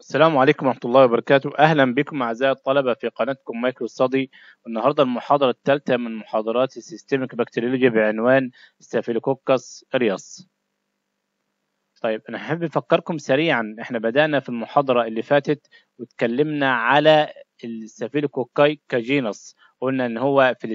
السلام عليكم ورحمة الله وبركاته أهلا بكم أعزائي الطلبة في قناتكم مايكرو ستادي النهاردة المحاضرة الثالثة من محاضرات السيستميك بكتيريولوجي بعنوان ستافيلوكوكس رياس طيب أنا أحب أفكركم سريعا إحنا بدأنا في المحاضرة اللي فاتت واتكلمنا على السافيلوكوكاي كجينس قلنا إن هو في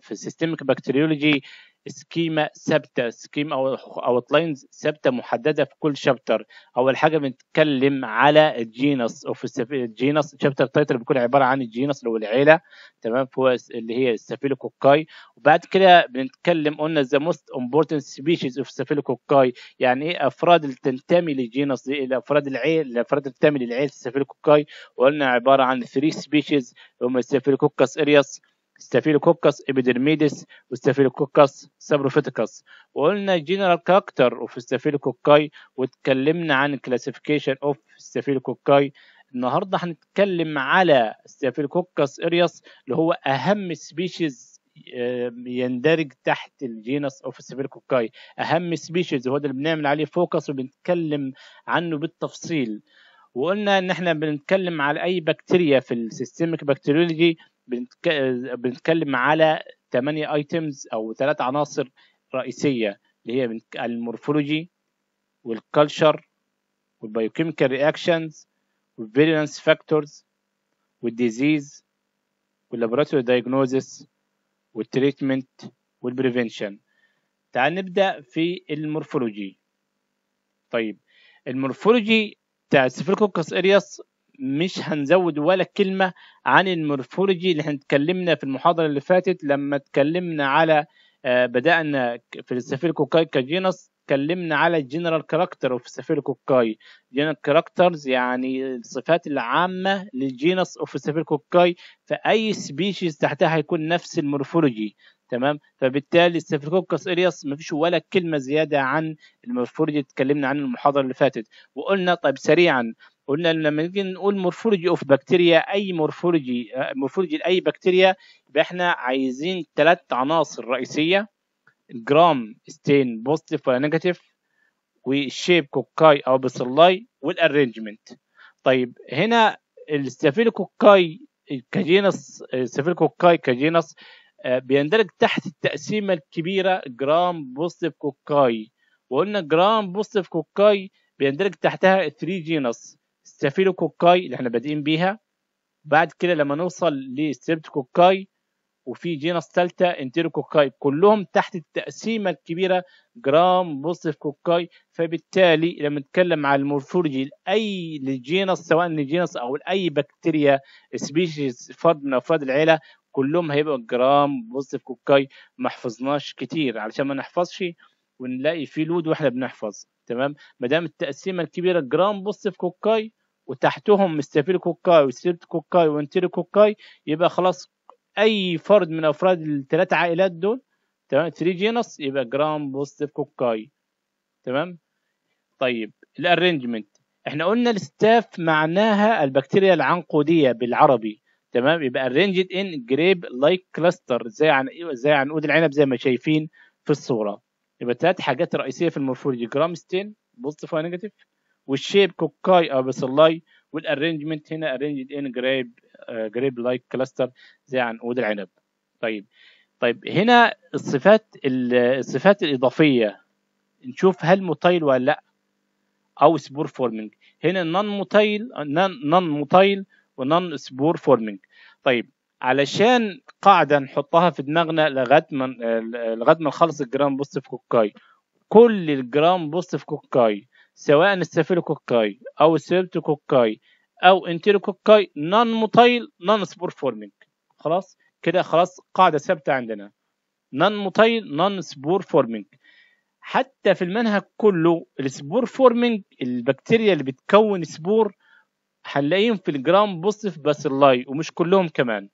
في السيستميك بكتيريولوجي سكيما ثابته سكيم او اوت لاينز ثابته محدده في كل شابتر اول حاجه بنتكلم على الجينس اوف الجينس شابتر تايتل بيكون عباره عن الجينس اللي هو العيله تمام فهو اللي هي السافيلوكوكاي وبعد كده بنتكلم قلنا ذا موست امبورتنت سبيشيز اوف السافيلوكوكاي يعني ايه افراد اللي تنتمي للجينس دي الافراد العيل الافراد اللي تنتمي للعيله السافيلوكوكاي وقلنا عباره عن 3 سبيشيز هم السافيلوكوكاس ارياس ستافيلوكوكس ابيدرميدس وستافيلوكوكس سابروفيتيكس وقلنا جنرال كاركتر اوف ستافيلوكوكاي واتكلمنا عن كلاسيفيكيشن اوف ستافيلوكوكاي النهارده هنتكلم على ستافيلوكوكس ارياس اللي هو اهم سبيشيز آه، يندرج تحت الجينس اوف ستافيلوكوكاي اهم سبيشيز هو ده اللي بنعمل عليه فوكس وبنتكلم عنه بالتفصيل وقلنا ان احنا بنتكلم على اي بكتيريا في السيستميك بكتيريولوجي بنتكلم على ثمانية ايتمز او ثلاث عناصر رئيسيه اللي هي المورفولوجي والكالتشر والبيوكيميكال رياكشنز والفيرينس فاكتورز والديزيز واللابوراتوري دايجنوزيس والتريتمنت والبريفنشن تعال نبدا في المورفولوجي طيب المورفولوجي بتاع ستافيلوكوكس ارياس مش هنزود ولا كلمة عن المورفولوجي اللي احنا اتكلمنا في المحاضرة اللي فاتت لما اتكلمنا على آه، بدأنا في كوكاي كجينس اتكلمنا على الجنرال كاركتر اوف كوكاي جنرال كاركترز يعني الصفات العامة للجينس اوف كوكاي فأي سبيشيز تحتها هيكون نفس المورفولوجي تمام فبالتالي ستافيلوكوكس ارياس ما فيش ولا كلمه زياده عن المورفولوجي اتكلمنا عنه المحاضره اللي فاتت وقلنا طيب سريعا قلنا لما نيجي نقول مورفولوجي اوف بكتيريا اي مورفولوجي مورفولوجي لاي بكتيريا يبقى احنا عايزين ثلاث عناصر رئيسيه جرام ستين بوزيتيف ولا نيجاتيف والشيب كوكاي او بصلاي والارينجمنت طيب هنا كوكاي كجينس كوكاي كجينس بيندرج تحت التقسيمه الكبيره جرام بوزيتيف كوكاي وقلنا جرام بوزيتيف كوكاي بيندرج تحتها 3 جينس ستافيلو كوكاي اللي احنا بادئين بيها بعد كده لما نوصل لستريبت كوكاي وفي جينس ثالثه انتيرو كوكاي كلهم تحت التقسيمه الكبيره جرام بوزيتيف كوكاي فبالتالي لما نتكلم على المورفولوجي لاي للجينس سواء للجينس او لاي بكتيريا سبيشيز فرد من افراد العيله كلهم هيبقى جرام بوزيتيف كوكاي ما حفظناش كتير علشان ما نحفظش ونلاقي في لود واحنا بنحفظ تمام ما دام التقسيمه الكبيره جرام بوزيتيف كوكاي وتحتهم مستفير كوكاي وسيرت كوكاي وانتيري كوكاي يبقى خلاص اي فرد من افراد الثلاث عائلات دول تمام 3 جينس يبقى جرام بوزيتيف كوكاي تمام طيب الارينجمنت احنا قلنا الستاف معناها البكتيريا العنقوديه بالعربي تمام يبقى ارنجد ان جريب لايك كلاستر زي عن زي عنقود العنب زي ما شايفين في الصوره يبقى ثلاث حاجات رئيسيه في المورفولوجي جرام ستين بوزيتيف ونيجاتيف والشيب كوكاي او بسلاي والارينجمنت هنا ارنجد ان جريب جريب لايك كلاستر زي عنقود العنب طيب طيب هنا الصفات الصفات الاضافيه نشوف هل موتايل ولا لا او سبور فورمنج هنا نون موتايل نون موتايل ونون سبور فورمنج طيب علشان قاعده نحطها في دماغنا لغايه ما لغايه ما نخلص الجرام بوست في كوكاي كل الجرام بوست في كوكاي سواء السافيلوكوكاي أو السيرتوكوكاي أو انتيروكوكاي نون موتايل نون سبور فورمينج خلاص كده خلاص قاعدة ثابتة عندنا نون موتايل نون سبور فورمينج حتى في المنهج كله السبور فورمينج البكتيريا اللي بتكون سبور هنلاقيهم في الجرام بوزيتيف باسيلاي ومش كلهم كمان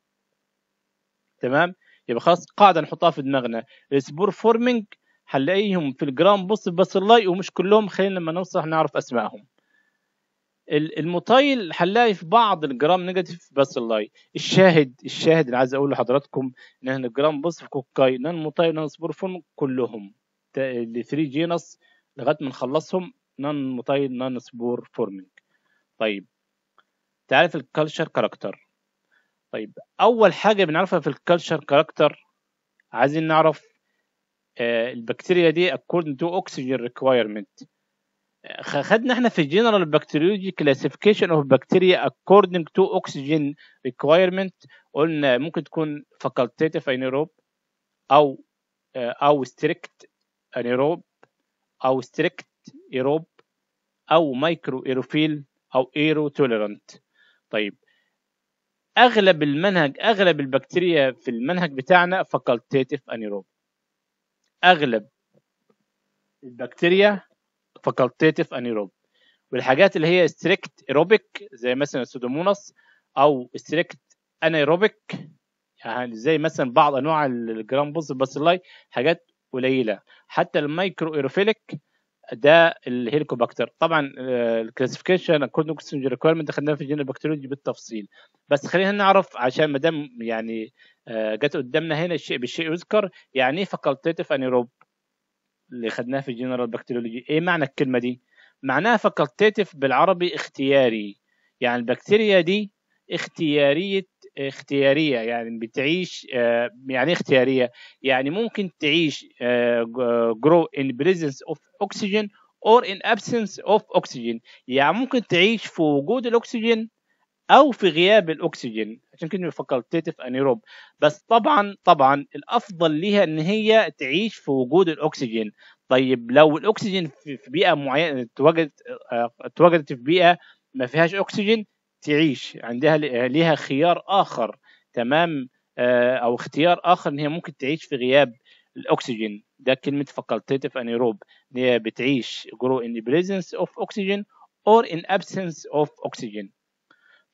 تمام يبقى خلاص قاعده نحطها في دماغنا السبور فورمينج حنلاقيهم في الجرام بص الله ومش كلهم خلينا لما نوصل نعرف اسمائهم الموتايل هنلاقي في بعض الجرام نيجاتيف بس اللاي الشاهد الشاهد اللي عايز اقول لحضراتكم ان احنا الجرام بص كوكاي نان موتايل نان سبورفون كلهم ال 3 جينس لغايه ما نخلصهم نان موتايل نان سبور فورمينج طيب تعرف الكالتشر كاركتر طيب اول حاجه بنعرفها في الكالتشر كاركتر عايزين نعرف البكتيريا دي according to oxygen requirement خدنا احنا في general bacteriology classification of bacteria according to oxygen requirement قلنا ممكن تكون facultative anaerobe او او strict anaerobe او strict aerobe او micro aerophil او aero tolerant طيب اغلب المنهج اغلب البكتيريا في المنهج بتاعنا facultative anaerobe اغلب البكتيريا فاكولتيتيف انيروب والحاجات اللي هي ستريكت ايروبيك زي مثلا السودوموناس او ستريكت انيروبيك يعني زي مثلا بعض انواع الجرام بوز باسيلاي حاجات قليله حتى المايكرو ايروفيليك ده الهيليكوباكتر طبعا الكلاسيفيكيشن اكوردنج تو ريكويرمنت دخلناها في الجينال بكتيرولوجي بالتفصيل بس خلينا نعرف عشان ما دام يعني آه، جت قدامنا هنا الشيء بالشيء يذكر يعني ايه فاكولتيتيف انيروب اللي خدناه في الجنرال بكتيرولوجي ايه معنى الكلمه دي معناها فاكولتيتيف بالعربي اختياري يعني البكتيريا دي اختياريه اختياريه يعني بتعيش آه، يعني إيه اختياريه يعني ممكن تعيش آه، grow in presence of oxygen or in absence of oxygen يعني ممكن تعيش في وجود الاكسجين او في غياب الاكسجين عشان كده تيتف انيروب بس طبعا طبعا الافضل ليها ان هي تعيش في وجود الاكسجين طيب لو الاكسجين في بيئه معينه اتواجدت آه، اتوجدت في بيئه ما فيهاش اكسجين تعيش عندها لها خيار اخر تمام آه، او اختيار اخر ان هي ممكن تعيش في غياب الاكسجين ده كلمه فاكولتيتيف انيروب ان هي بتعيش جرو ان بريزنس اوف اوكسجين اور ان ابسنس اوف اوكسجين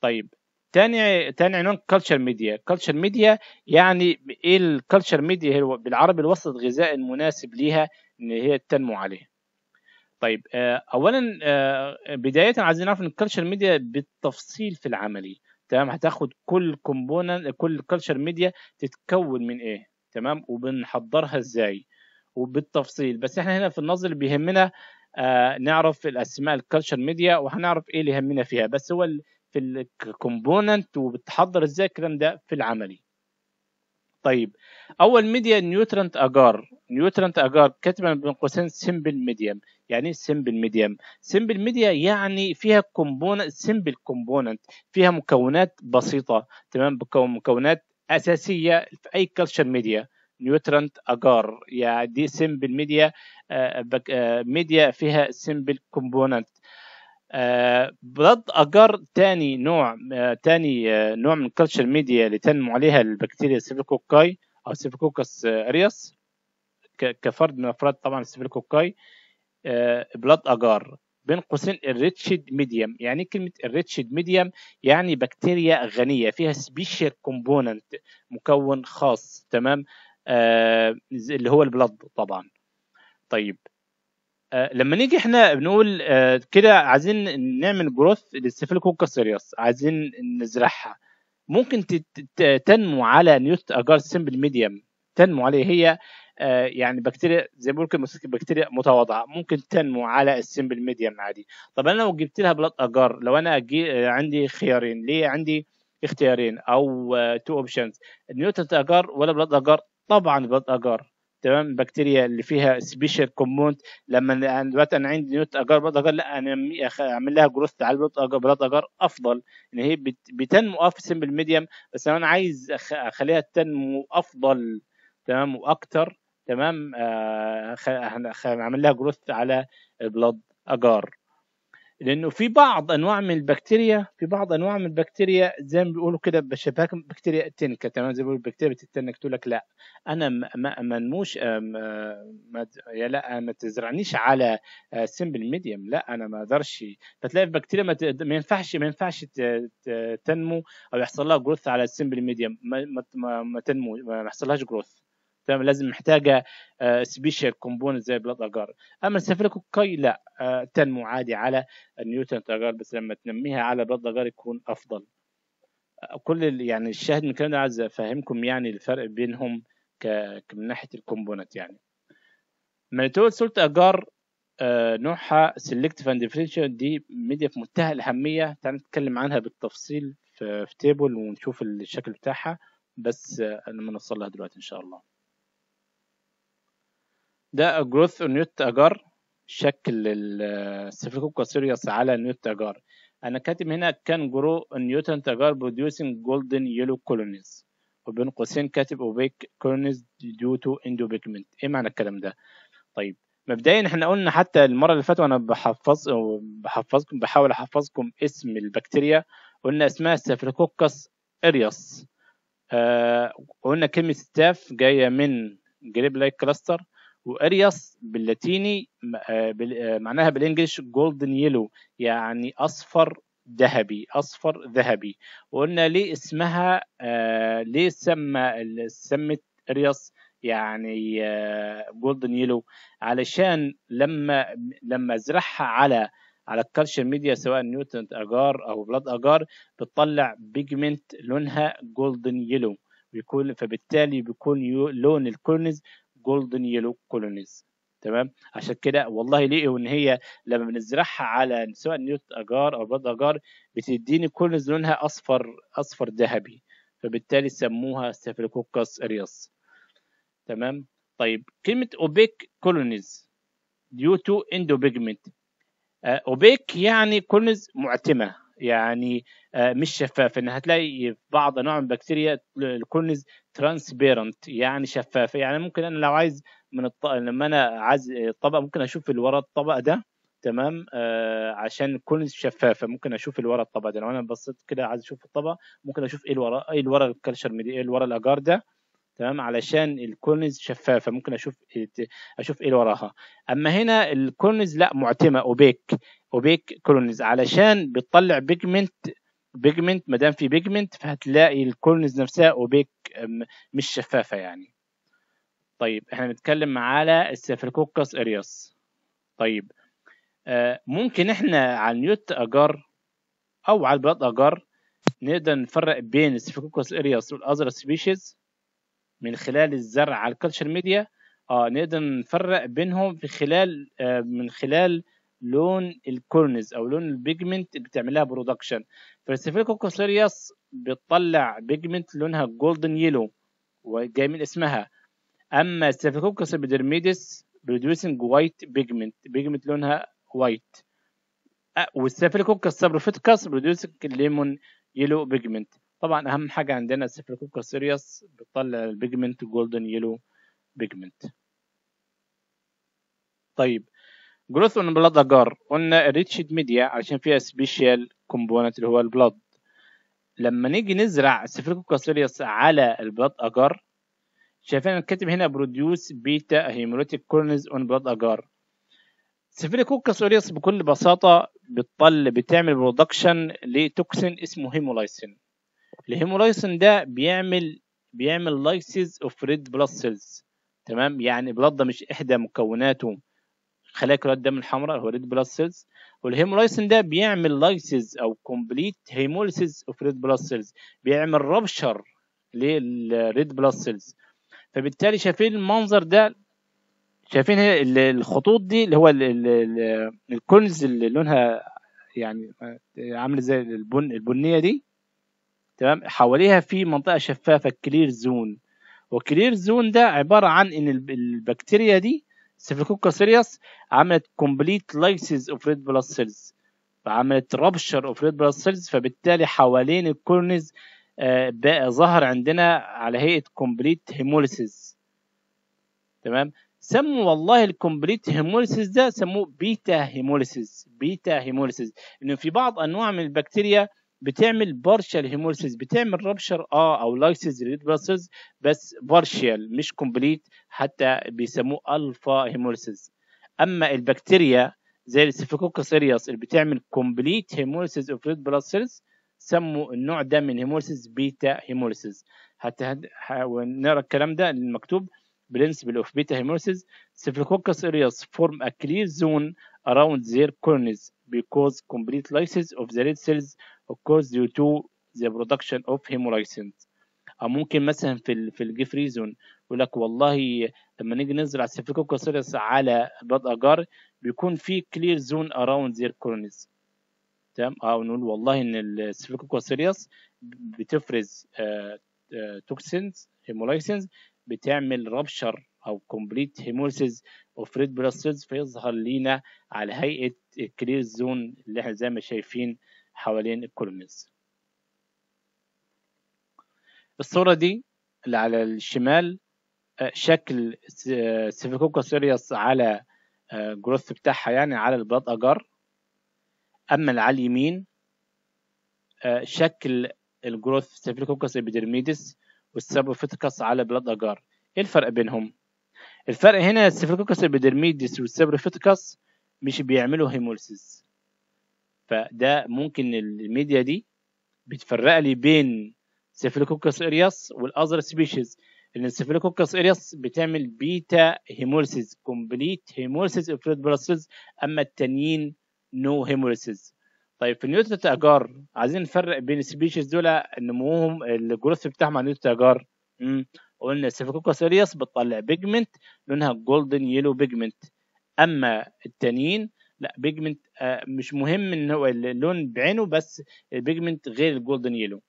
طيب تاني تاني عنوان كلتشر ميديا كلتشر ميديا يعني ايه الكلتشر ميديا بالعربي الوسط غذاء المناسب ليها ان هي تنمو عليه طيب آه، اولا آه، بدايه عايزين نعرف ان الكالتشر ميديا بالتفصيل في العملي تمام هتاخد كل كومبوننت كل كالتشر ميديا تتكون من ايه تمام وبنحضرها ازاي وبالتفصيل بس احنا هنا في النظر اللي بيهمنا آه نعرف الاسماء الكالتشر ميديا وهنعرف ايه اللي يهمنا فيها بس هو في الكومبوننت وبتحضر ازاي الكلام ده في العملي طيب اول ميديا نيوترنت اجار نيوترنت اجار كاتبه بين قوسين سمبل ميديم يعني ايه سمبل ميديم سمبل ميديا يعني فيها كومبوننت سمبل كومبوننت فيها مكونات بسيطه تمام مكونات اساسيه في اي كلتشر ميديا نيوترنت اجار يعني دي سمبل ميديا ميديا فيها سمبل كومبوننت آه، بلاد اجار تاني نوع آه، تاني آه، نوع من الكالتشر ميديا اللي تنمو عليها البكتيريا سيفيكوكاي او سيفيلوكوكس اريس كفرد من افراد طبعا السيفيكوكاي بلاد اجار بين قوسين الريتشيد ميديم يعني كلمة الريتشيد ميديم يعني بكتيريا غنية فيها سبيشال كومبوننت مكون خاص تمام آه اللي هو البلد طبعا طيب آه، لما نيجي احنا بنقول آه، كده عايزين نعمل جروث للسيفيلوكوكس سيريس عايزين نزرعها ممكن تنمو على نيوت اجار سمبل ميديم تنمو عليه هي آه، يعني بكتيريا زي ما بقول بكتيريا متواضعه ممكن تنمو على السمبل ميديم عادي طب انا لو جبت لها بلاد اجار لو انا أجي عندي خيارين ليه عندي اختيارين او تو اوبشنز نيوتن اجار ولا بلاد اجار طبعا بلاد اجار تمام البكتيريا اللي فيها سبيشال كومبوند لما دلوقتي انا عندي نيوت اجار بلاد اجار لا انا اعمل لها جروث على البلاد اجار بلاد اجار افضل ان يعني هي بتنمو اه في سمبل ميديم بس انا عايز اخليها تنمو افضل تمام واكتر تمام هنعمل آه لها جروث على بلاد اجار لانه في بعض انواع من البكتيريا في بعض انواع من البكتيريا زي ما بيقولوا كده بشبهك بكتيريا التنكه تمام زي ما بيقولوا البكتيريا بتتنك تقول لك لا انا ما منموش ما آه، يا لا آه، ما تزرعنيش على سمبل آه، ميديم لا انا ما اقدرش فتلاقي البكتيريا ما, ينفعش ما ينفعش تنمو او يحصل لها جروث على سمبل ميديم ما ما, ما تنمو ما يحصلهاش جروث تمام لازم محتاجه آه، سبيشال كومبوننت زي بلاد اجار اما كي لا آه، تنمو عادي على النيوتن اجار بس لما تنميها على بلاد اجار يكون افضل آه، كل يعني الشاهد من الكلام ده عايز افهمكم يعني الفرق بينهم ك... من ناحيه الكومبوننت يعني مانيتول سولت اجار نوعها سيلكتيف اند ديفرنشال دي ميديا في منتهى الاهميه تعال نتكلم عنها بالتفصيل في, في تيبل ونشوف الشكل بتاعها بس لما نوصل لها دلوقتي ان شاء الله ده جروث نيوت اجار شكل السيفيكوكا آه، سيريوس على نيوت اجار انا كاتب هنا كان جرو نيوتن تجار بروديوسنج جولدن يلو كولونيز وبين قوسين كاتب اوبيك كولونيز ديو تو اندو بيجمنت ايه معنى الكلام ده طيب مبدئيا احنا قلنا حتى المره اللي فاتت وانا بحفظ بحفظكم بحاول احفظكم اسم البكتيريا قلنا اسمها ستافيلوكوكس اريوس آه قلنا كلمه ستاف جايه من جريب لايك كلاستر وارياس باللاتيني آه، آه، معناها بالانجلش جولدن يلو يعني اصفر ذهبي اصفر ذهبي وقلنا ليه اسمها آه، ليه سمى سمت ارياس يعني جولدن يلو علشان لما لما ازرعها على على الكالشر ميديا سواء نيوتن اجار او بلاد اجار بتطلع بيجمنت لونها جولدن يلو بيكون فبالتالي بيكون لون الكورنز جولدن يلو كولونيز تمام عشان كده والله لقوا ان هي لما بنزرعها على سواء نيوت اجار او بيض اجار بتديني كولونيز لونها اصفر اصفر ذهبي فبالتالي سموها ستافيلوكوكس ارياس تمام طيب كلمه اوبيك كولونيز ديو تو اندو بيجمنت اوبيك يعني كولونيز معتمه يعني آه، مش شفافه انها هتلاقي بعض انواع من البكتيريا الكورنز ترانسبيرنت يعني شفافه يعني ممكن انا لو عايز من الط... لما انا عايز الطبق ممكن اشوف اللي ورا الطبق ده تمام آه عشان تكون شفافه ممكن اشوف اللي ورا الطبق ده لو انا بصيت كده عايز اشوف الطبق ممكن اشوف ايه اللي ورا ايه اللي ورا الكالشر ميدي ايه اللي ورا الاجار ده تمام علشان الكورنز شفافه ممكن اشوف إيه اشوف ايه اللي وراها اما هنا الكورنز لا معتمه اوبيك وبيك كولونيز علشان بتطلع بيجمنت بيجمنت ما دام في بيجمنت فهتلاقي الكولونيز نفسها اوبيك مش شفافه يعني طيب احنا بنتكلم على السافركوكس ارياس طيب آه ممكن احنا على نيوت اجار او على البلاط اجار نقدر نفرق بين السافركوكس ارياس والاذر سبيشيز من خلال الزرع على الكالتشر ميديا اه نقدر نفرق بينهم في خلال آه من خلال لون الكورنز او لون البيجمنت اللي بتعملها برودكشن فالسيفيلوكوكوسيرياس بتطلع بيجمنت لونها جولدن يلو وجاي من اسمها اما ستافيلوكوكس ابيدرميدس بروديوسنج وايت بيجمنت بيجمنت لونها وايت والستافيلوكوكس سبروفيتكس بروديوسنج ليمون يلو بيجمنت طبعا اهم حاجه عندنا الستافيلوكوكس سيريوس بتطلع البيجمنت جولدن يلو بيجمنت طيب جروث اون بلاد اجار قلنا ريتشد ميديا عشان فيها سبيشال كومبوننت اللي هو البلاد لما نيجي نزرع سفيلوكوكاسيريوس على البلاد اجار شايفين انا كاتب هنا بروديوس بيتا هيمولوتيك كورنز اون بلاد اجار سفيلوكوكاس اوريوس بكل بساطه بتطل بتعمل برودكشن لتوكسين اسمه هيمولايسين الهيمولايسين ده بيعمل بيعمل لايسيز اوف ريد بلاد سيلز تمام يعني بلاد ده مش احدى مكوناته خلايا كرات الدم الحمراء هو ريد بلاد سيلز والهيمولايسن ده بيعمل لايسيز او كومبليت هيموليسيز اوف ريد بلاد سيلز بيعمل ربشر للريد بلاد سيلز فبالتالي شايفين المنظر ده شايفين الخطوط دي اللي هو الكنز اللي لونها يعني عامل زي البن البنيه دي تمام حواليها في منطقه شفافه كلير زون وكلير زون ده عباره عن ان البكتيريا دي سيفيكوكا سيرياس عملت كومبليت لايسيز اوف ريد بلاد سيلز فعملت رابشر اوف ريد بلاد سيلز فبالتالي حوالين الكورنز آه، بقى ظهر عندنا على هيئه كومبليت هيموليسيز تمام سموا والله الكومبليت هيموليسيز ده سموه بيتا هيموليسيز بيتا هيموليسيز انه في بعض انواع من البكتيريا بتعمل بارشال هيمورسيس بتعمل ربشر اه او لايسيز ريد باسز بس بارشال مش كومبليت حتى بيسموه الفا هيمورسيس اما البكتيريا زي السيفيكوكس ارياس اللي بتعمل كومبليت هيمورسيس اوف ريد بلاد سموا النوع ده من هيمورسيس بيتا هيمورسيس حتى نرى الكلام ده المكتوب برنسبل اوف بيتا هيمورسيس سيفيكوكس ارياس فورم ا كلير زون around their corneas because complete lysis of the red cells occurs due to the production of hemolysin او ممكن مثلا في الـ في الجيف ريزون يقول لك والله لما نيجي نزرع سيفيكوكوسيريس على بلاد اجار بيكون في كلير زون اراوند زير كورنيز تمام او آه، نقول والله ان السيفيكوكوسيريس بتفرز توكسينز آه، هيمولايسينز آه، بتعمل رابشر او كومبليت هيمورسيز اوف ريد بلاستيدز فيظهر لينا على هيئه الكلير زون اللي احنا زي ما شايفين حوالين الكولومز الصوره دي اللي على الشمال آه، شكل سيفيكوكوس سيريوس على جروث آه، بتاعها يعني على البلاد اجر اما اللي على اليمين آه، شكل الجروث سيفيكوكوس ابيدرميدس والسترابوفيتكس على بلاد أجار إيه الفرق بينهم؟ الفرق هنا السيفالوكوكس ابيدرميديس والسترابوفيتكس مش بيعملوا هيمولسيس فده ممكن الميديا دي بتفرق لي بين سيفالوكوكس ارياس والاذر سبيشيز ان السيفالوكوكس ارياس بتعمل بيتا هيمولسيس كومبليت هيمولسيس اوف ريد اما التانيين نو هيمولسيس طيب في نيوتة تاجار عايزين نفرق بين السبيشيز دول نموهم الجروث بتاعهم عن نيوتة اجار قلنا سيفوكوكس ارياس بتطلع بيجمنت لونها جولدن يلو بيجمنت اما التانيين لا بيجمنت آه، مش مهم ان هو اللون بعينه بس البيجمنت غير الجولدن آه، يلو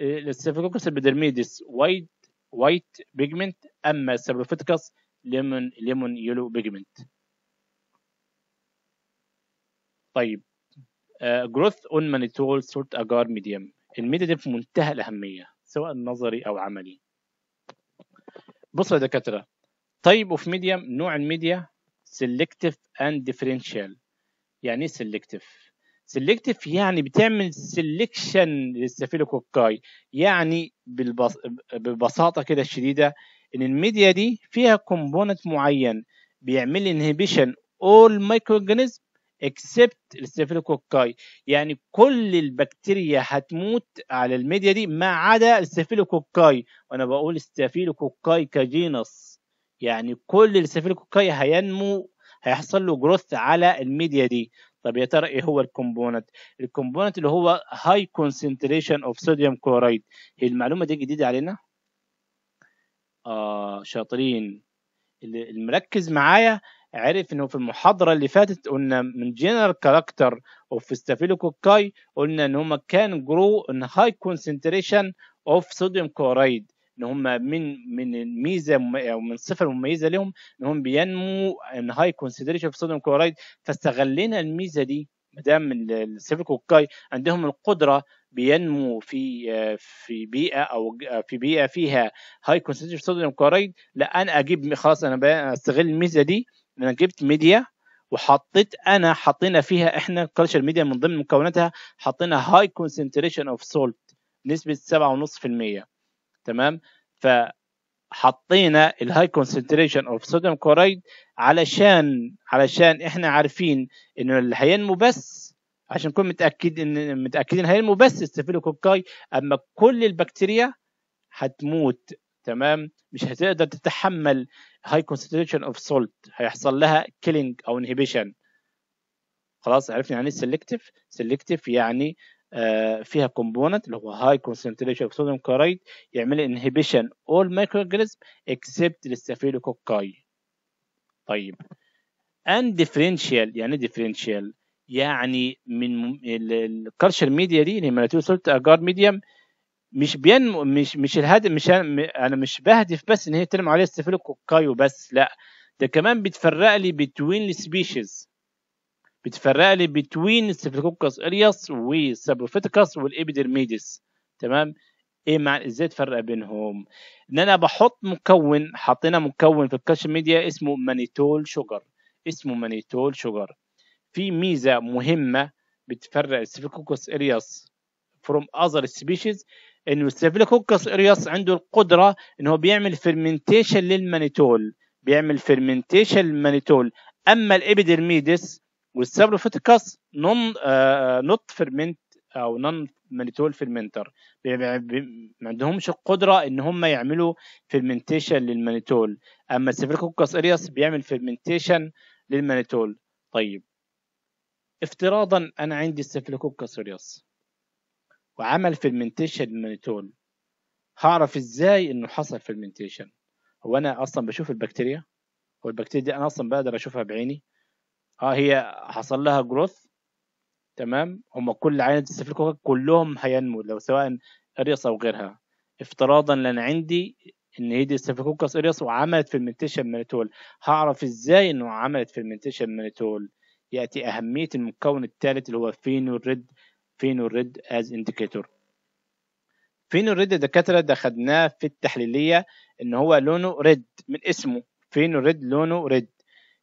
السيفوكوكس البيدرميدس وايت وايت بيجمنت اما السيرفوفيتكس ليمون ليمون يلو بيجمنت طيب جروث اون مانيتول سورت اجار ميديم الميديا دي في منتهى الاهميه سواء نظري او عملي بصوا يا دكاتره طيب اوف ميديم نوع الميديا سيلكتيف اند ديفرنشال يعني ايه سيلكتيف سيلكتيف يعني بتعمل سيلكشن للستافيلوكوكاي يعني بالبس... ببساطه كده شديده ان الميديا دي فيها كومبوننت معين بيعمل لي انهبيشن اول مايكرو اورجانيزم اكسبت الستافيلوكوكاي يعني كل البكتيريا هتموت على الميديا دي ما عدا الستافيلوكوكاي وانا بقول ستافيلوكوكاي كجينس يعني كل الستافيلوكوكاي هينمو هيحصل له جروث على الميديا دي طب يا ترى ايه هو الكومبوننت الكومبوننت اللي هو هاي كونسنتريشن اوف صوديوم كلورايد هي المعلومه دي جديده علينا اه شاطرين المركز معايا عرف انه في المحاضره اللي فاتت قلنا من جنرال كاركتر اوف ستافيلوكوكاي قلنا ان هم كان جرو ان هاي كونسنتريشن اوف صوديوم كلورايد ان هم من من الميزه او من صفه مميزه لهم ان هم بينمو ان هاي كونسنتريشن اوف صوديوم كلورايد فاستغلينا الميزه دي ما دام السيفيكوكاي عندهم القدره بينمو في في بيئه او في بيئه فيها هاي كونسنتريشن اوف صوديوم كلورايد لا انا اجيب خلاص انا استغل الميزه دي انا جبت ميديا وحطيت انا حطينا فيها احنا كلتشر ميديا من ضمن مكوناتها حطينا هاي كونسنتريشن اوف سولت نسبه 7.5% تمام ف حطينا الهاي كونسنتريشن اوف صوديوم كلوريد علشان علشان احنا عارفين انه اللي هينمو بس عشان نكون متاكد ان متاكدين هينمو بس الستافيلوكوكاي اما كل البكتيريا هتموت تمام مش هتقدر تتحمل هاي كونسنتريشن اوف سولت هيحصل لها كيلينج او انهبيشن خلاص عرفنا يعني سيلكتيف إيه سيلكتيف يعني آه فيها كومبوننت اللي هو هاي كونسنتريشن اوف سوديوم كلورايد يعمل انهبيشن اول مايكرو اورجانيزم اكسبت الاستافيلوكوكاي طيب ان ديفرنشال يعني ديفرنشال إيه يعني من الكالشر ميديا دي اللي هي سولت اجار ميديم مش بين مش مش الهدف مش انا مش بهدف بس ان هي ترمي عليه ستافيلوكوكاي وبس لا ده كمان بتفرق لي بتوين السبيشيز بتفرق لي بتوين ستافيلوكوكاس ارياس والسابروفيتيكاس والابيدرميدس تمام ايه مع ازاي تفرق بينهم ان انا بحط مكون حطينا مكون في الكاش ميديا اسمه مانيتول شوجر اسمه مانيتول شوجر في ميزه مهمه بتفرق السيفيكوكوس ارياس فروم اذر سبيشيز انه ستافيلوكوكس اريوس عنده القدره انه بيعمل فيرمنتيشن للمانيتول بيعمل فيرمنتيشن للمانيتول اما الابيدرميدس والسابروفيتيكس نون آه نوت فيرمنت او نون مانيتول فيرمنتر ما عندهمش القدره ان هم يعملوا فيرمنتيشن للمانيتول اما السيفيلوكوكس اريوس بيعمل فيرمنتيشن للمانيتول طيب افتراضا انا عندي السيفيلوكوكس اريوس وعمل فيرمنتيشن مانيتول هعرف ازاي انه حصل فيرمنتيشن هو انا اصلا بشوف البكتيريا والبكتيريا دي انا اصلا بقدر اشوفها بعيني اه هي حصل لها جروث تمام هم كل عينة السفلكوكا كلهم هينمو لو سواء اريس او غيرها افتراضا لان عندي ان هي دي ستافيلوكوكس اريس وعملت فيرمنتيشن مانيتول هعرف ازاي انه عملت فيرمنتيشن مانيتول ياتي اهميه المكون الثالث اللي هو فينو ريد فينول ريد از انديكيتور فينول ريد الدكاترة ده خدناه في التحليلية ان هو لونه ريد من اسمه فينول ريد لونه ريد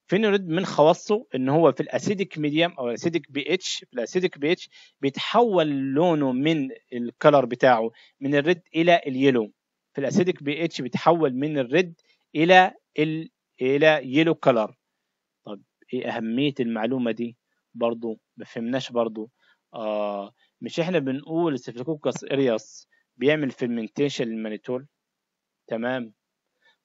فينول ريد من خواصه ان هو في الاسيديك ميديم او الاسيديك بي اتش في الاسيديك بي اتش بيتحول لونه من الكلر بتاعه من الريد الى اليلو في الاسيديك بي اتش بيتحول من الريد الى ال الى يلو كلر طب ايه اهميه المعلومه دي برضو ما فهمناش برضو آه مش احنا بنقول السيفلوكوكس ارياس بيعمل فيرمنتيشن للمانيتول تمام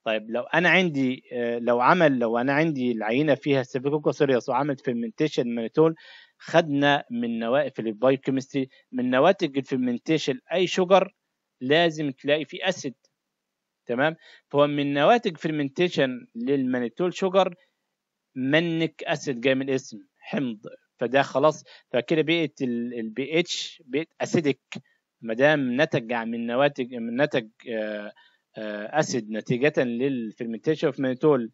طيب لو انا عندي آه، لو عمل لو انا عندي العينه فيها سيفلوكوكس ارياس وعمل فيرمنتيشن للمانيتول خدنا من البايو البايوكيمستري من نواتج الفيرمنتيشن اي شجر لازم تلاقي فيه اسيد تمام فهو من نواتج فيرمنتيشن للمانيتول شجر منك اسيد جاي من الاسم حمض فده خلاص فكده بقت البي اتش بقت اسيدك ما دام نتج من نواتج من نتج اسيد آه، آه، نتيجه للفيرمنتيشن اوف مينيتول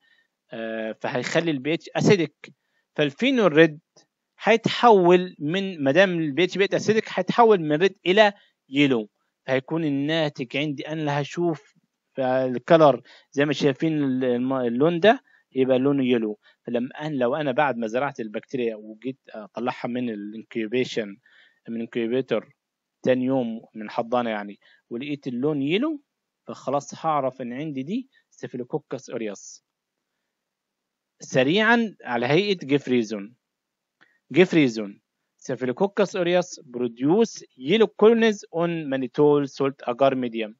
فهيخلي البي اتش اسيدك فالفينول ريد هيتحول من ما دام البي اتش بقت اسيدك هيتحول من ريد الى يلو هيكون الناتج عندي انا اللي هشوف فالكلر زي ما شايفين اللون ده يبقى لونه يلو فلما أنا لو انا بعد ما زرعت البكتيريا وجيت اطلعها آه، من الانكيوبيشن من الانكيوبيتر تاني يوم من حضانه يعني ولقيت اللون يلو فخلاص هعرف ان عندي دي ستافيلوكوكس اوريوس سريعا على هيئه جيفريزون جيفريزون ستافيلوكوكس اوريوس بروديوس يلو كولونيز اون مانيتول سولت اجار ميديم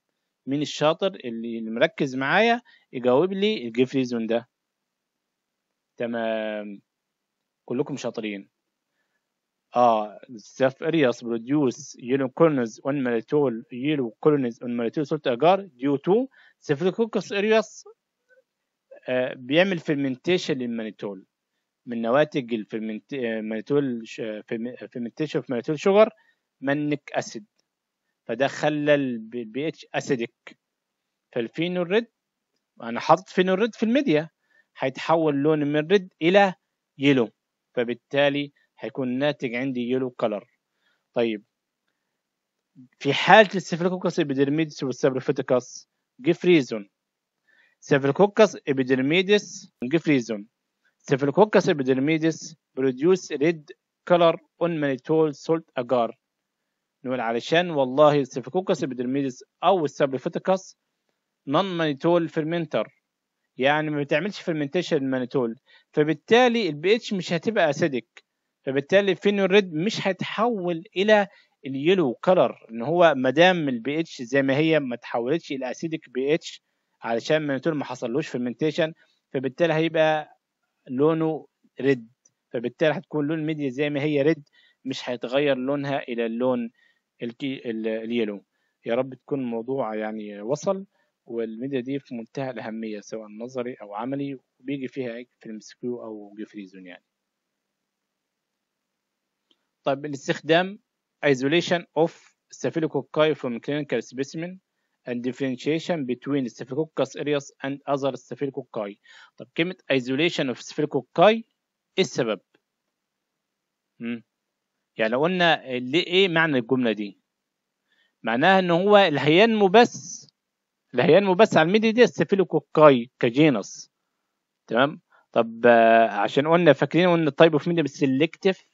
مين الشاطر اللي مركز معايا يجاوب لي الجيفريزون ده تمام كلكم شاطرين اه زاف ارياس بروديوس يلو كولونز اون ماليتول يلو كولونز اون ماليتول سولت اجار ديو تو سيفريكوكس ارياس آه، بيعمل فيرمنتيشن للمانيتول من نواتج الفيرمنتول فيرمنتيشن في مانيتول شوغر منك اسيد فده خلى البي اتش اسيدك فالفينول ريد انا حاطط فينول ريد في الميديا هيتحول لون من ريد إلى يلو فبالتالي هيكون الناتج عندي يلو كلر طيب في حالة السيفلوكوكس ابيدرميدس والسيفلوفيتيكس جفريزون سيفلوكوكس ابيدرميدس جفريزون سيفلوكوكس ابيدرميدس بروديوس ريد كلر اون مانيتول سولت اجار نقول علشان والله السيفلوكوكس ابيدرميدس او السيفلوفيتيكس نون مانيتول فيرمنتر يعني ما بتعملش فرمنتيشن المانيتول فبالتالي البي اتش مش هتبقى اسيدك فبالتالي الفينول ريد مش هيتحول الى اليلو كلر ان هو ما دام البي اتش زي ما هي ما تحولتش الى اسيدك بي اتش علشان المانيتول ما حصلوش فرمنتيشن فبالتالي هيبقى لونه ريد فبالتالي هتكون لون الميديا زي ما هي ريد مش هيتغير لونها الى اللون اليلو يا رب تكون الموضوع يعني وصل والميديا دي في منتهى الأهمية سواء نظري أو عملي وبيجي فيها إيه؟ في المسكيو أو جيفريزون يعني طيب الاستخدام isolation of staphylococci from clinical specimen and differentiation between staphylococcus aureus and other staphylococci طب كلمة isolation of staphylococci ايه السبب؟ مم. يعني لو قلنا ايه معنى الجملة دي؟ معناها ان هو اللي هينمو بس اللي هينمو بس على الميديا دي ستافيلوكوكاي كجينس تمام طب آه، عشان قلنا فاكرين قلنا التايب اوف ميديا سيلكتيف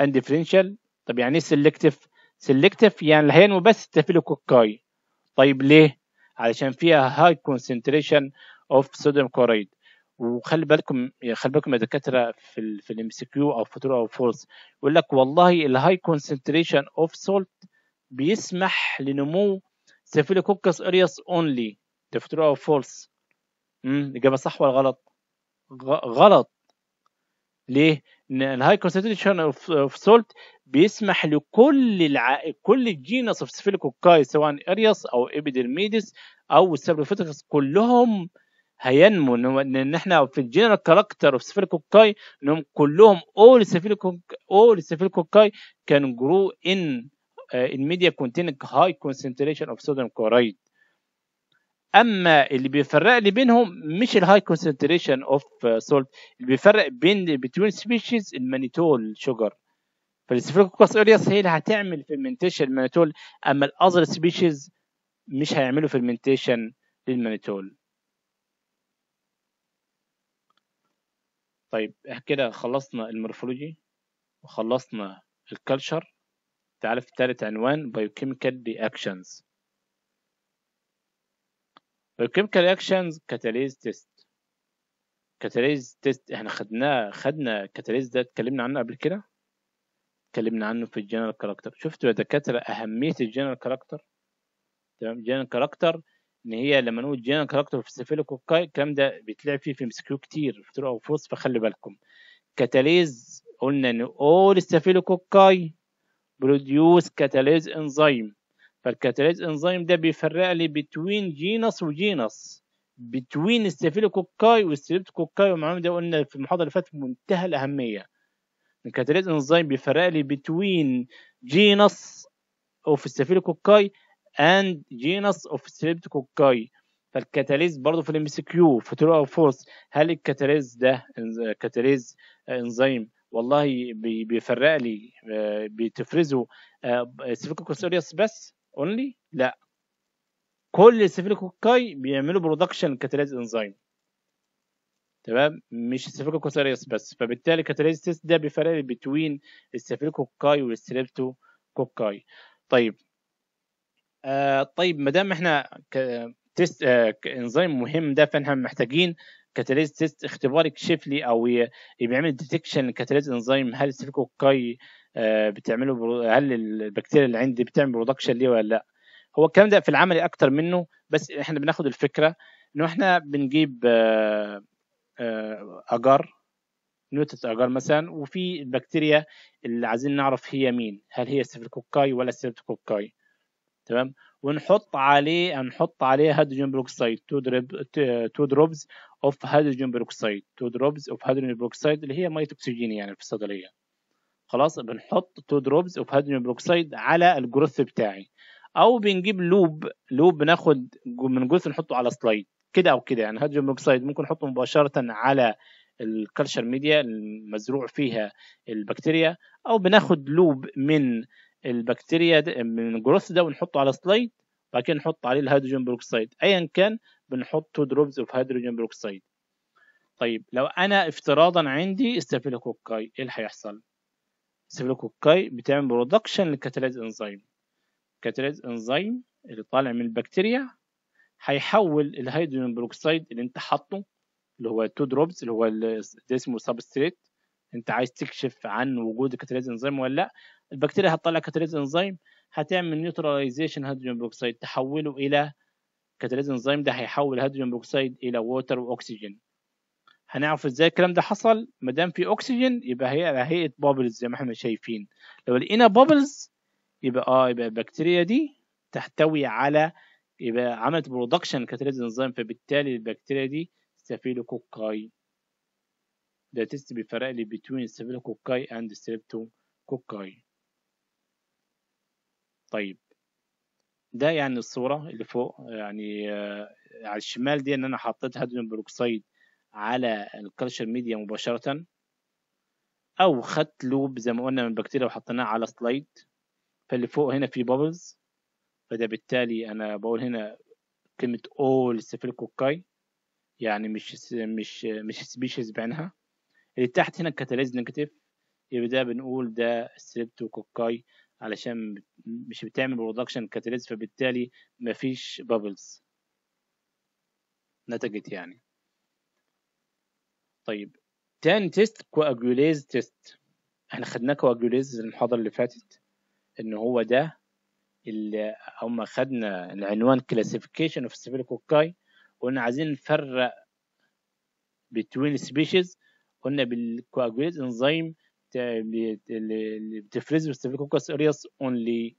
اند ديفرنشال طب يعني ايه سيلكتيف سيلكتيف يعني اللي هينمو بس ستافيلوكوكاي طيب ليه علشان فيها هاي كونسنتريشن اوف صوديوم كلورايد وخلي بالكم خلي بالكم يا دكاتره في الـ في الام سي كيو او فاتوره او فورس يقول لك والله الهاي كونسنتريشن اوف سولت بيسمح لنمو سيفيلوكوكس اريوس اونلي تفتي او فولس الاجابه صح ولا غلط غلط ليه؟ ان الهاي كونسنتريشن اوف سولت بيسمح لكل الع... كل الجينس اوف سيفيلوكوكاي سواء اريوس او ابيدرميدس او سيرفوفيتكس كلهم هينمو ان احنا في الجنرال كاركتر اوف سيفيلوكوكاي انهم كلهم اول سيفيلوكوكاي اول سفيلوكوكاي كان جرو ان الميديا آه، containing high concentration of sodium chloride اما اللي بيفرق لي بينهم مش الهاي كونسنتريشن اوف سولت اللي بيفرق بين بتوين سبيشيز المانيتول شوجر فالسفيروكوكاس اوريوس هي اللي هتعمل فيرمنتيشن المانيتول اما الاذر سبيشيز مش هيعملوا فيرمنتيشن للمانيتول طيب كده خلصنا المورفولوجي وخلصنا الكالتشر تعال في ثالث عنوان Biochemical Reactions Biochemical Reactions كاتاليز Test كاتاليز Test احنا خدناه خدنا كاتاليز ده اتكلمنا عنه قبل كده اتكلمنا عنه في الجنرال كاركتر شفتوا يا دكاترة أهمية الجنرال كاركتر تمام جنرال كاركتر ان هي لما نقول جنرال كاركتر في السفيلوكوكاي الكلام ده بيتلعب فيه في مسكيو كتير في طرق او فوس فخلي بالكم كاتاليز قلنا ان اول ستافيلوكوكاي بروديوس كاتاليز انزيم فالكاتاليز انزيم ده بيفرق لي بتوين جينس وجينس بتوين ستافيلوكوكاي وستريبتوكوكاي ومعهم ده قلنا في المحاضره اللي فاتت منتهى الاهميه الكاتاليز انزيم بيفرق لي بتوين جينس اوف ستافيلوكوكاي اند جينس اوف ستريبتوكوكاي فالكاتاليز برضه في الام سي كيو في ترو او فورس هل الكاتاليز ده كاتاليز انزيم والله بيفرق لي آه، بتفرزه آه، سيفيكوكوس اوريوس بس اونلي لا كل سيفيكوكاي بيعملوا برودكشن كاتاليز انزيم تمام مش سيفيكوكوس اوريوس بس فبالتالي كاتاليز تيست ده بيفرق لي بين السيفيكوكاي والستريبتو كوكاي طيب آه طيب ما دام احنا تيست آه انزيم مهم ده فاحنا محتاجين كاتاليز تيست اختبار يكشف لي او بيعمل ديتكشن للكاتاليز انزيم هل كاي آه، بتعمله هل البكتيريا اللي عندي بتعمل برودكشن ليه ولا لا هو الكلام ده في العملي اكتر منه بس احنا بناخد الفكره انه احنا بنجيب آه، آه، اجار نوتة اجار مثلا وفي البكتيريا اللي عايزين نعرف هي مين هل هي كاي ولا كاي تمام ونحط عليه نحط عليه هيدروجين بروكسيد تو دروب تو دروبز اوف هيدروجين بروكسيد تو دروبز اوف هيدروجين بروكسيد اللي هي ميه اكسجين يعني في الصيدليه خلاص بنحط تو دروبز اوف هيدروجين بروكسيد على الجروث بتاعي او بنجيب لوب لوب بناخد من جروث نحطه على سلايد كده او كده يعني هيدروجين بروكسيد ممكن نحطه مباشره على الكالشر ميديا المزروع فيها البكتيريا او بناخد لوب من البكتيريا من الجروث ده ونحطه على سلايد بعد كده نحط عليه الهيدروجين بروكسيد ايا كان بنحط دروبز اوف هيدروجين بروكسيد طيب لو انا افتراضا عندي استافيلوكوكاي ايه اللي هيحصل استافيلوكوكاي بتعمل برودكشن للكاتاليز انزيم كاتاليز انزيم اللي طالع من البكتيريا هيحول الهيدروجين بروكسيد اللي انت حاطه اللي هو تو دروبز اللي هو ده اسمه سبستريت انت عايز تكشف عن وجود كاتاليز انزيم ولا لا البكتيريا هتطلع كاتاليز انزيم هتعمل نيوتراليزيشن هيدروجين بوكسيد تحوله الى كاتاليز انزيم ده هيحول الهيدروجين بوكسيد الى ووتر واكسجين هنعرف ازاي الكلام ده حصل ما دام في اكسجين يبقى هي على هيئه بابلز زي ما احنا شايفين لو لقينا بابلز يبقى اه يبقى البكتيريا دي تحتوي على يبقى عملت برودكشن كاتاليز انزيم فبالتالي البكتيريا دي ستافيلوكوكاي That is the لي between staphylococci and streptococci طيب ده يعني الصورة اللي فوق يعني آه على الشمال دي ان انا حطيت هيدروجين بروكسيد على الكالشر ميديا مباشرة او خدت لوب زي ما قلنا من بكتيريا وحطيناه على سلايد فاللي فوق هنا في بابلز فده بالتالي انا بقول هنا كلمة اول staphylococci يعني مش مش مش سبيشيز بعينها اللي تحت هنا كاتاليز نيجاتيف يبقى ده بنقول ده ستريبتوكوكاي علشان مش بتعمل برودكشن كاتاليز فبالتالي مفيش بابلز نتجت يعني طيب تاني تيست كواجوليز تيست احنا خدناه كواجوليز المحاضرة اللي فاتت ان هو ده اللي هما خدنا العنوان كلاسيفيكيشن اوف سبيليكوكاي وقلنا عايزين نفرق between species قلنا بالكواجوليز انزيم اللي بتفرز بستافيلوكوكس بستفلوك اونلي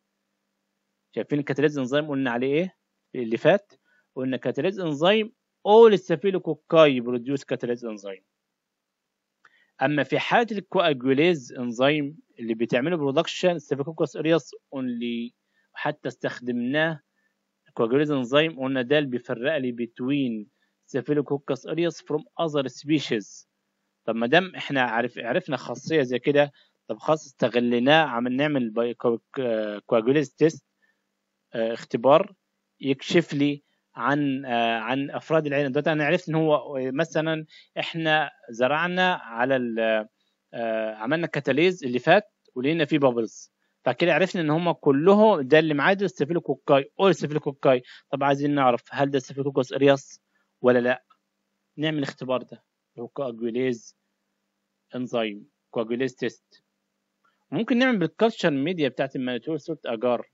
شايفين الكاتاليز انزيم قلنا عليه ايه اللي فات قلنا كاتاليز انزيم اول ستافيلوكوكاي بروديوس كاتاليز انزيم اما في حاله الكواجوليز انزيم اللي بتعمله برودكشن ستافيلوكوكس ارياس اونلي حتى استخدمناه كواجوليز انزيم قلنا ده اللي بيفرق لي بتوين ستافيلوكوكس ارياس فروم اذر سبيشيز طب ما دام احنا عرف عرفنا خاصيه زي كده طب خلاص استغليناه عم نعمل كواجوليز تيست آه، اختبار يكشف لي عن آه، عن افراد العيله دوت انا عرفت ان هو مثلا احنا زرعنا على آه، عملنا كاتاليز اللي فات ولقينا فيه بابلز فكده عرفنا ان هم كلهم ده اللي معاه ده ستافيلوكوكاي او ستافيلوكوكاي طب عايزين نعرف هل ده ستافيلوكوكوس ارياس ولا لا نعمل الاختبار ده الكواجوليز انزيم كواجوليز تيست ممكن نعمل بالكالتشر ميديا بتاعت المانيتور سولت اجار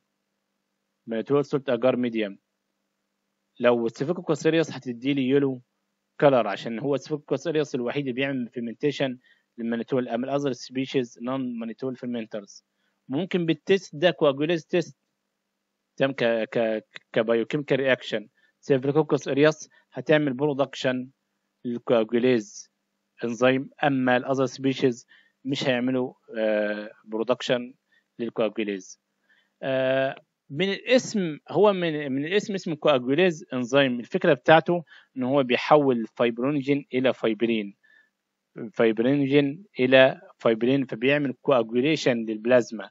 مانيتور سولت اجار ميديا لو ستيفيكوكوس سيريس هتدي لي يلو كلر عشان هو ستيفيكوكوس سيريس الوحيد اللي بيعمل فيرمنتيشن للمانيتول اما الاذر سبيشيز نون مانيتور فيرمنترز ممكن بالتيست ده كواجوليز تيست تم ك ك كبايوكيميكال رياكشن سيفيكوكوس ارياس هتعمل برودكشن الكواجوليز انزيم اما الاذر سبيشيز مش هيعملوا برودكشن آه، للكواجوليز آه، من الاسم هو من من الاسم اسمه كواجوليز انزيم الفكره بتاعته ان هو بيحول الفايبرينوجين الى فايبرين فايبرينوجين الى فايبرين فبيعمل كواجوليشن للبلازما